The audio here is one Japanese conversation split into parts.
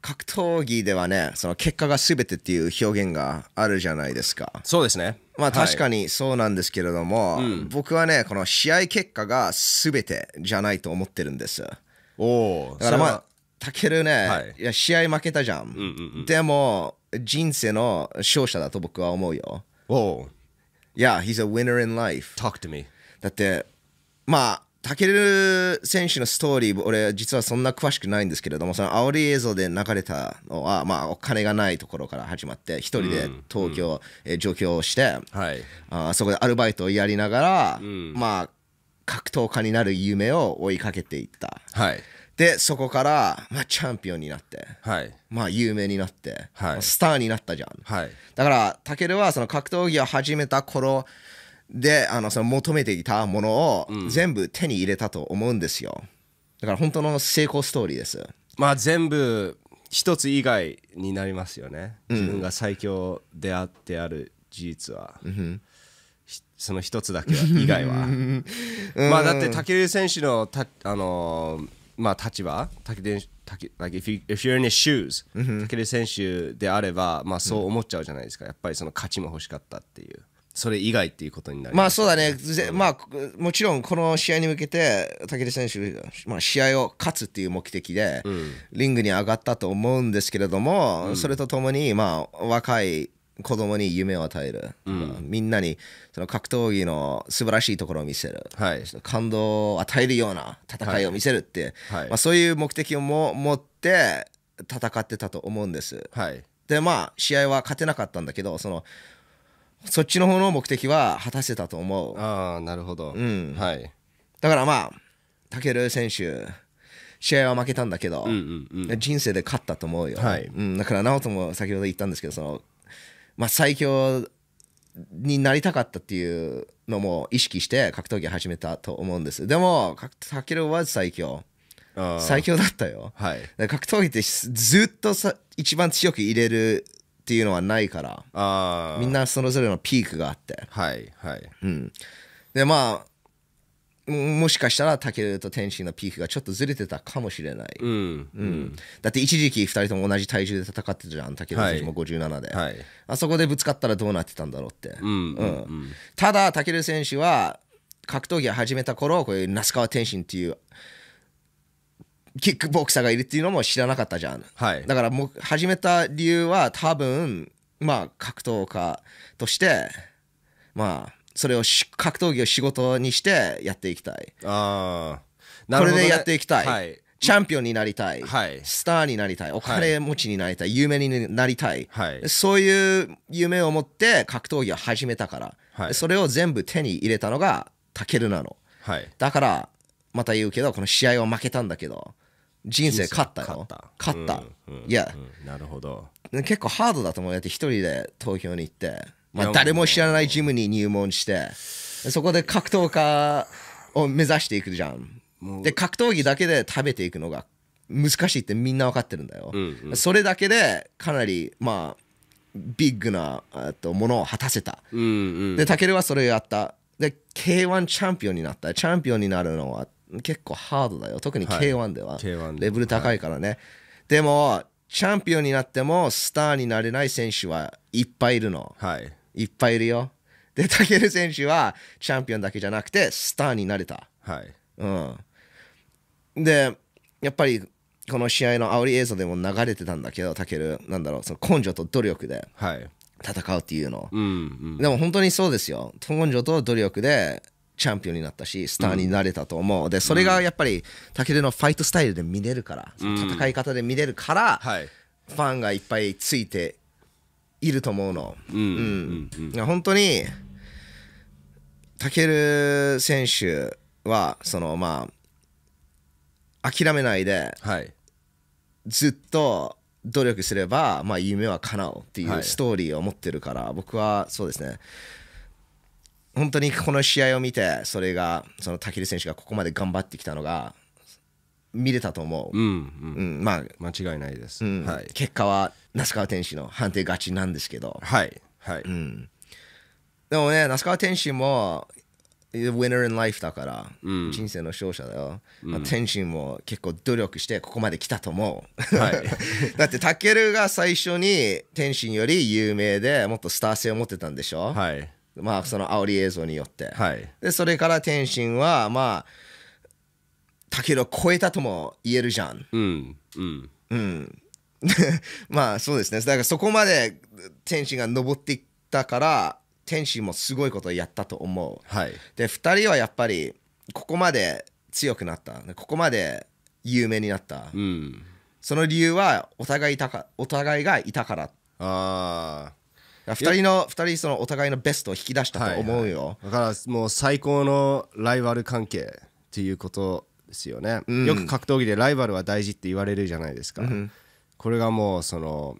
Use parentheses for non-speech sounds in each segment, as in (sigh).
格闘技ではねその結果が全てっていう表現があるじゃないですかそうですねまあ確かにそうなんですけれども、はいうん、僕はねこの試合結果が全てじゃないと思ってるんですおおだからまあたけるね、はい、いや試合負けたじゃんうんうんうん、でも人生の勝者だと僕は思うよおおいや、yeah, he's a winner in life talk to me だってまあタケル選手のストーリー、俺、実はそんな詳しくないんですけれども、その煽り映像で流れたのは、まあ、お金がないところから始まって、一人で東京、うん、え上京して、はい、あそこでアルバイトをやりながら、うん、まあ、格闘家になる夢を追いかけていった。はい、で、そこから、まあ、チャンピオンになって、はい、まあ、有名になって、はい、スターになったじゃん。はい、だから、タケルはその格闘技を始めた頃、であのその求めていたものを全部手に入れたと思うんですよ、だから本当の成功ストーリーですまあ全部一つ以外になりますよね、自分が最強であってある事実は、うん、その一つだけ以外は (laughs) まあだって武尊選手のたあのまあ立場武尊 like if, you, if you're in his shoes、武尊選手であればまあそう思っちゃうじゃないですかやっぱりその勝ちも欲しかったっていうそれ以外っていうことになりままあそうだね、まあ、もちろんこの試合に向けて、武田選手まあ、試合を勝つっていう目的で、リングに上がったと思うんですけれども、それとともに、まあ、若い子供に夢を与える、まあみんなにその格闘技の素晴らしいところを見せる、はいその感動を与えるような戦いを見せるって、はいまあ、そういう目的をも持って戦ってたと思うんです。はいでまあ試合は勝てなかったんだけどそのそっちの方の目的は果たせたと思うああなるほど、うんはいだからまあタケル選手試合は負けたんだけど、うんうんうん、人生で勝ったと思うよ、はいうん、だから直人も先ほど言ったんですけどその、まあ、最強になりたかったっていうのも意識して格闘技始めたと思うんですでもタケルは最強最強だったよ、はい、格闘技ってずっとさ一番強く入れるっていうのはないからあみんなそれぞれのピークがあってはいはいうんでまあもしかしたらタケルと天心のピークがちょっとずれてたかもしれない、うんうん、だって一時期2人とも同じ体重で戦ってたじゃん武尊選手も57で、はいあそこでぶつかったらどうなってたんだろうって、うんうんうんただ武尊選手は格闘技を始めた頃こういう那須川天心っていうキックボクサーがいるっていうのも知らなかったじゃん、はい、だからもう始めた理由は多分まあ格闘家としてまあそれを格闘技を仕事にしてやっていきたいあなるほど、ね、これでやっていきたい、はい、チャンピオンになりたい、はい、スターになりたいお金持ちになりたい、い、有名になりたい、はい、そういう夢を持って格闘技を始めたから、はい、それを全部手に入れたのがタケルなの、はい、だからまた言うけどこの試合は負けたんだけど人生勝ったよ勝ったいやなるほど結構ハードだと思うやって一人で投票に行って、まあ、誰も知らないジムに入門してそこで格闘家を目指していくじゃんで格闘技だけで食べていくのが難しいってみんな分かってるんだよ、うんうん、それだけでかなりまあビッグなとものを果たせた、うんうん、でたけるはそれをやったで k 1チャンピオンになったチャンピオンになるのは結構ハードだよ特に K1 では、はい、レベル高いからね、はい、でもチャンピオンになってもスターになれない選手はいっぱいいるの、はい、いっぱいいるよでタケル選手はチャンピオンだけじゃなくてスターになれた、はいうん、でやっぱりこの試合の煽り映像でも流れてたんだけどタケルなんだろうその根性と努力で、戦うっていうの、うんうん、でも本当にそうですよ根性と努力でチャンピオンになったしスターになれたと思う、うん、でそれがやっぱり武尊のファイトスタイルで見れるから、うん、戦い方で見れるから、はい、ファンがいっぱいついていると思うの、うん、うん、本当に武尊選手はそのまあ諦めないで、はい、ずっと努力すれば、まあ、夢は叶うっていうストーリーを持ってるから、僕はそうですね本当にこの試合を見てそれがそのタキ選手がここまで頑張ってきたのが見れたと思う、うんうんうん、まあ間違いないです、うんはい、結果は那須川天心の判定勝ちなんですけどはいはい、うん、でもね那須川天心も Winner in life だから、うん、人生の勝者だよ、まあ、天心も結構努力してここまで来たと思う、はい、(laughs) だってタケルが最初に天心より有名でもっとスター性を持ってたんでしょはいまあその煽り映像によって、はい、でそれから天心はまあたけど超えたとも言えるじゃんうんうん、うん、(laughs) まあそうですねだからそこまで天心が登っていったから天心もすごいことをやったと思う、はい、で2人はやっぱりここまで強くなったここまで有名になった、うん、その理由はお互いいたかお互いがいたからああ2人の2人そのお互いのベストを引き出したと思うよ、はいはい、だからもう最高のライバル関係っていうことですよね、うん、よく格闘技でライバルは大事って言われるじゃないですか、うん、これがもうその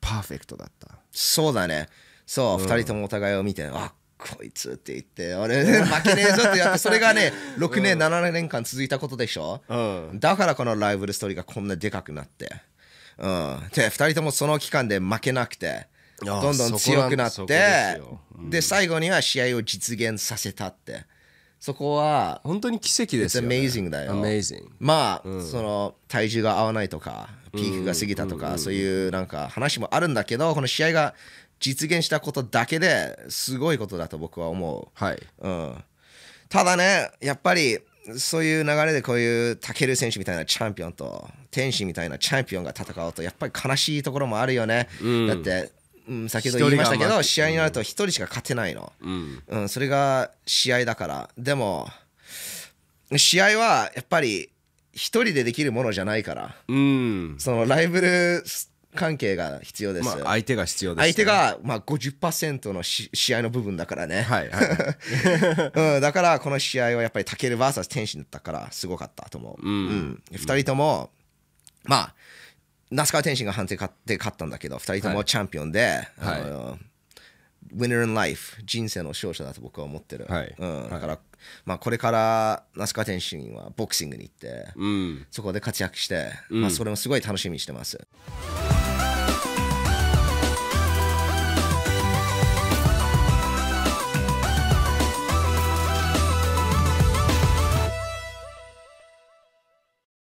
パーフェクトだったそうだねそう、うん、2人ともお互いを見てあこいつって言って俺、(laughs) 負けねえぞってやってそれがね6年、7年間続いたことでしょ、うん、だからこのライブルストーリーがこんなでかくなって、うん、で2人ともその期間で負けなくてどんどん強くなってでうん、で最後には試合を実現させたってそこは本当に奇跡ですよ、ね、Amazing だよ Amazing まあ、うん、その体重が合わないとかピークが過ぎたとか、うん、そういうなんか話もあるんだけどこの試合が実現したことだけですごいことだと僕は思う、はいうん、ただねやっぱりそういう流れでこういうタケル選手みたいなチャンピオンと天使みたいなチャンピオンが戦うとやっぱり悲しいところもあるよね、うん、だってうん、先ほど言いましたけど試合になると1人しか勝てないの、うんうん、それが試合だからでも試合はやっぱり1人でできるものじゃないから、うん、そのライブル関係が必要です、まあ、相手が必要です、ね、相手がまあ50%の試合の部分だからね、はいはい (laughs) うん、だからこの試合はやっぱりタケル VS 天心だったからすごかったと思う、うんうん、2人とも、まあ那須川天心が判定勝って勝ったんだけど2人ともチャンピオンで、はい、あの、はい、Winner in Life 人生の勝者だと僕は思ってる、はいうん、だから、まあ、これから那須川天心はボクシングに行って、うん、そこで活躍して、まあ、それもすごい楽しみにしてます。